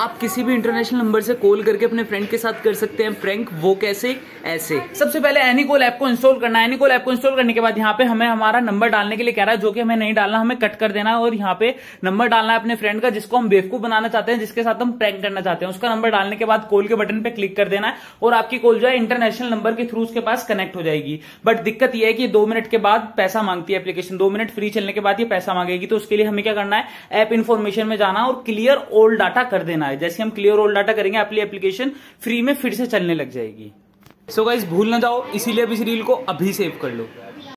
आप किसी भी इंटरनेशनल नंबर से कॉल करके अपने फ्रेंड के साथ कर सकते हैं फ्रेंक वो कैसे ऐसे सबसे पहले एनी कॉल ऐप को इंस्टॉल करना है एनी कॉल ऐप को इंस्टॉल करने के बाद यहाँ पे हमें हमारा नंबर डालने के लिए कह रहा है जो कि हमें नहीं डालना हमें कट कर देना है और यहाँ पे नंबर डालना है अपने फ्रेंड का जिसको हम बेवकूफ बनाना चाहते हैं जिसके साथ हम प्रैंक करना चाहते हैं उसका नंबर डालने के बाद कॉल के बटन पे क्लिक कर देना है और आपकी कॉल जो है इंटरनेशनल नंबर के थ्रू उसके पास कनेक्ट हो जाएगी बट दिक्कत यह है कि दो मिनट के बाद पैसा मांगती है एप्लीकेशन दो मिनट फ्री चलने के बाद ये पैसा मांगेगी तो उसके लिए हमें क्या करना है ऐप इन्फॉर्मेशन में जाना और क्लियर ओल्ड डाटा कर देना है जैसे हम क्लियर रोल डाटा करेंगे अपनी एप्लीकेशन फ्री में फिर से चलने लग जाएगी सो so गाइज भूल ना जाओ इसीलिए अब इस रील को अभी सेव कर लो